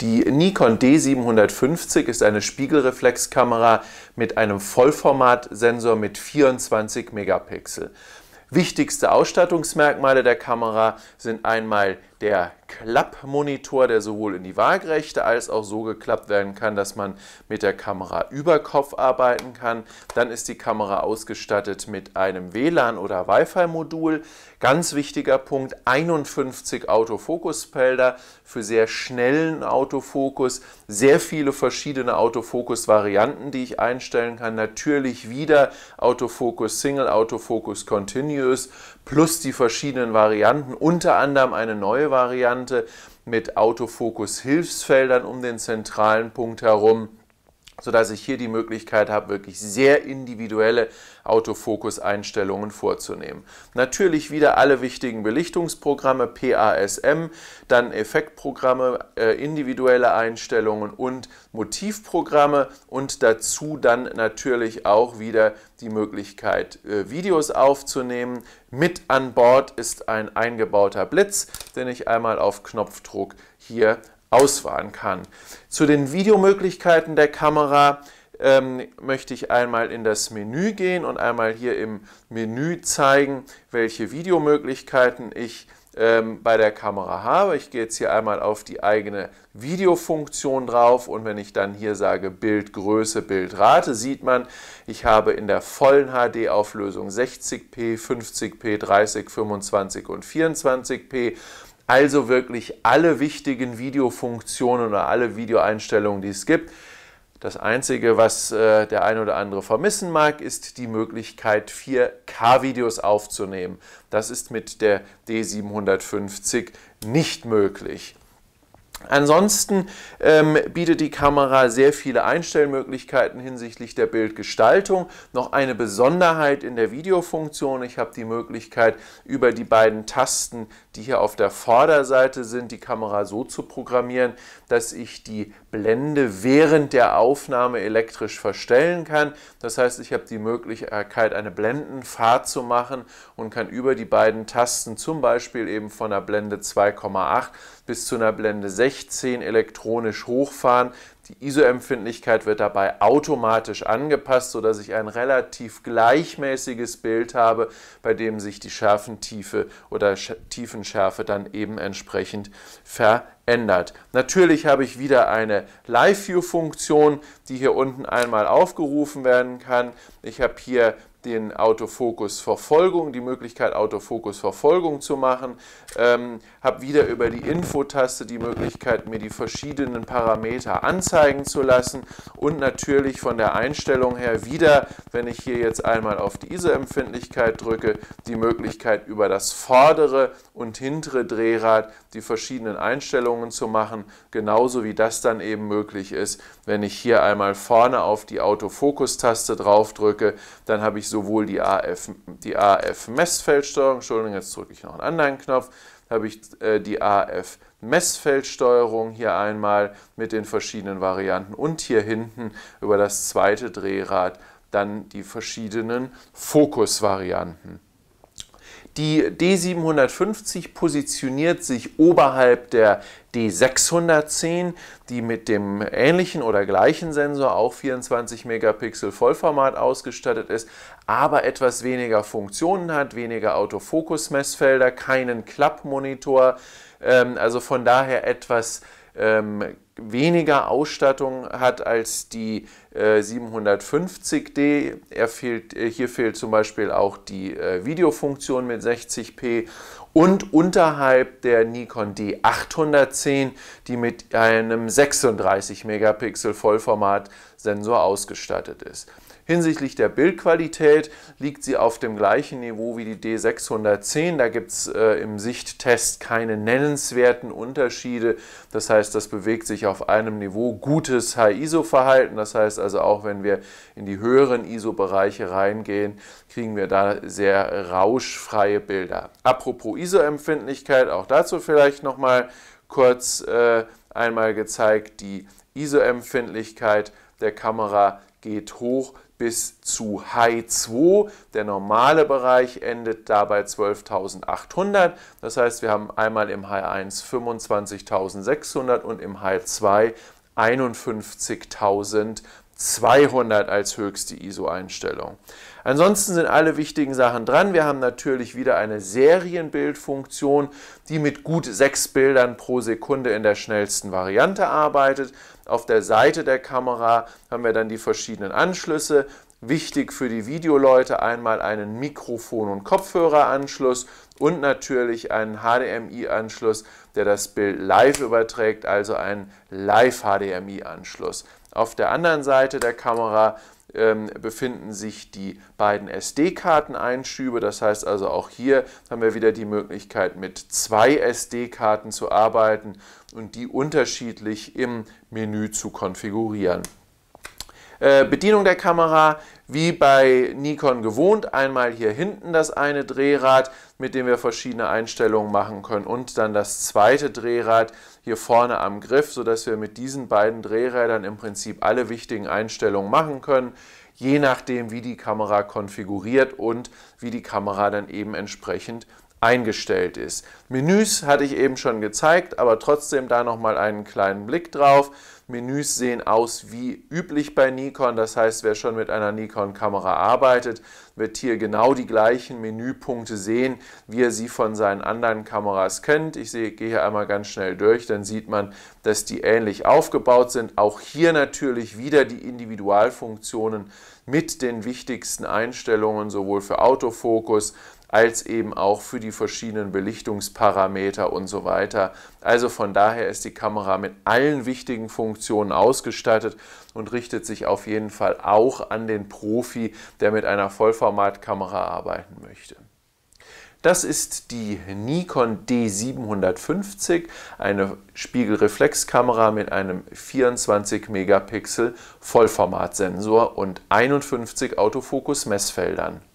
Die Nikon D750 ist eine Spiegelreflexkamera mit einem Vollformatsensor mit 24 Megapixel. Wichtigste Ausstattungsmerkmale der Kamera sind einmal der Klappmonitor, der sowohl in die Waagrechte als auch so geklappt werden kann, dass man mit der Kamera über Kopf arbeiten kann. Dann ist die Kamera ausgestattet mit einem WLAN- oder Wi-Fi-Modul. Ganz wichtiger Punkt, 51 Autofokusfelder für sehr schnellen Autofokus, sehr viele verschiedene Autofokus-Varianten, die ich einstellen kann. Natürlich wieder Autofokus Single, Autofokus Continuous, plus die verschiedenen Varianten, unter anderem eine neue Variante mit Autofokus-Hilfsfeldern um den zentralen Punkt herum sodass ich hier die Möglichkeit habe, wirklich sehr individuelle Autofokus-Einstellungen vorzunehmen. Natürlich wieder alle wichtigen Belichtungsprogramme, PASM, dann Effektprogramme, äh, individuelle Einstellungen und Motivprogramme und dazu dann natürlich auch wieder die Möglichkeit, äh, Videos aufzunehmen. Mit an Bord ist ein eingebauter Blitz, den ich einmal auf Knopfdruck hier auswählen kann. Zu den Videomöglichkeiten der Kamera ähm, möchte ich einmal in das Menü gehen und einmal hier im Menü zeigen, welche Videomöglichkeiten ich ähm, bei der Kamera habe. Ich gehe jetzt hier einmal auf die eigene Videofunktion drauf und wenn ich dann hier sage Bildgröße, Bildrate, sieht man, ich habe in der vollen HD-Auflösung 60p, 50p, 30, 25 und 24p also wirklich alle wichtigen Videofunktionen oder alle Videoeinstellungen, die es gibt. Das Einzige, was äh, der ein oder andere vermissen mag, ist die Möglichkeit, 4K-Videos aufzunehmen. Das ist mit der D750 nicht möglich. Ansonsten ähm, bietet die Kamera sehr viele Einstellmöglichkeiten hinsichtlich der Bildgestaltung. Noch eine Besonderheit in der Videofunktion. Ich habe die Möglichkeit, über die beiden Tasten, die hier auf der Vorderseite sind, die Kamera so zu programmieren, dass ich die Blende während der Aufnahme elektrisch verstellen kann. Das heißt, ich habe die Möglichkeit, eine Blendenfahrt zu machen und kann über die beiden Tasten zum Beispiel eben von einer Blende 2,8 bis zu einer Blende 16 16 elektronisch hochfahren. Die ISO-Empfindlichkeit wird dabei automatisch angepasst, sodass ich ein relativ gleichmäßiges Bild habe, bei dem sich die Schärfentiefe oder Tiefenschärfe dann eben entsprechend verändert. Natürlich habe ich wieder eine Live-View-Funktion, die hier unten einmal aufgerufen werden kann. Ich habe hier den Autofokus-Verfolgung, die Möglichkeit, Autofokus-Verfolgung zu machen. Ähm, habe wieder über die Infotaste die Möglichkeit, mir die verschiedenen Parameter anzeigen zu lassen. Und natürlich von der Einstellung her wieder, wenn ich hier jetzt einmal auf die ISO-Empfindlichkeit drücke, die Möglichkeit, über das vordere und hintere Drehrad die verschiedenen Einstellungen zu machen. Genauso wie das dann eben möglich ist, wenn ich hier einmal vorne auf die Autofokus-Taste drauf drücke, dann habe ich sowohl die AF, die AF-Messfeldsteuerung, Entschuldigung, jetzt drücke ich noch einen anderen Knopf, habe ich äh, die AF Messfeldsteuerung hier einmal mit den verschiedenen Varianten und hier hinten über das zweite Drehrad dann die verschiedenen Fokusvarianten. Die D750 positioniert sich oberhalb der D610, die mit dem ähnlichen oder gleichen Sensor auch 24 Megapixel Vollformat ausgestattet ist, aber etwas weniger Funktionen hat, weniger Autofokus-Messfelder, keinen Klappmonitor, ähm, also von daher etwas ähm, weniger Ausstattung hat als die äh, 750D. Er fehlt, äh, hier fehlt zum Beispiel auch die äh, Videofunktion mit 60p und unterhalb der Nikon D810, die mit einem 36 Megapixel Vollformat Sensor ausgestattet ist. Hinsichtlich der Bildqualität liegt sie auf dem gleichen Niveau wie die D610. Da gibt es äh, im Sichttest keine nennenswerten Unterschiede. Das heißt, das bewegt sich auf einem Niveau. Gutes High-ISO-Verhalten, das heißt also auch wenn wir in die höheren ISO-Bereiche reingehen, kriegen wir da sehr rauschfreie Bilder. Apropos ISO-Empfindlichkeit, auch dazu vielleicht nochmal kurz äh, einmal gezeigt, die ISO-Empfindlichkeit der Kamera geht hoch bis zu High 2. Der normale Bereich endet dabei 12.800. Das heißt, wir haben einmal im High 1 25.600 und im High 2 51.200 als höchste ISO-Einstellung. Ansonsten sind alle wichtigen Sachen dran. Wir haben natürlich wieder eine Serienbildfunktion, die mit gut sechs Bildern pro Sekunde in der schnellsten Variante arbeitet. Auf der Seite der Kamera haben wir dann die verschiedenen Anschlüsse. Wichtig für die Videoleute einmal einen Mikrofon- und Kopfhöreranschluss und natürlich einen HDMI-Anschluss, der das Bild live überträgt, also einen Live-HDMI-Anschluss. Auf der anderen Seite der Kamera ähm, befinden sich die beiden SD-Karteneinschübe. Das heißt also auch hier haben wir wieder die Möglichkeit, mit zwei SD-Karten zu arbeiten und die unterschiedlich im Menü zu konfigurieren. Äh, Bedienung der Kamera wie bei Nikon gewohnt, einmal hier hinten das eine Drehrad, mit dem wir verschiedene Einstellungen machen können und dann das zweite Drehrad hier vorne am Griff, sodass wir mit diesen beiden Drehrädern im Prinzip alle wichtigen Einstellungen machen können, je nachdem wie die Kamera konfiguriert und wie die Kamera dann eben entsprechend eingestellt ist. Menüs hatte ich eben schon gezeigt, aber trotzdem da nochmal einen kleinen Blick drauf. Menüs sehen aus wie üblich bei Nikon, das heißt, wer schon mit einer Nikon-Kamera arbeitet, wird hier genau die gleichen Menüpunkte sehen, wie er sie von seinen anderen Kameras kennt. Ich sehe, gehe hier einmal ganz schnell durch, dann sieht man, dass die ähnlich aufgebaut sind. Auch hier natürlich wieder die Individualfunktionen mit den wichtigsten Einstellungen, sowohl für Autofokus als eben auch für die verschiedenen Belichtungsparameter und so weiter. Also von daher ist die Kamera mit allen wichtigen Funktionen ausgestattet und richtet sich auf jeden Fall auch an den Profi, der mit einer Vollformatkamera arbeiten möchte. Das ist die Nikon D750, eine Spiegelreflexkamera mit einem 24 Megapixel Vollformatsensor und 51 Autofokus-Messfeldern.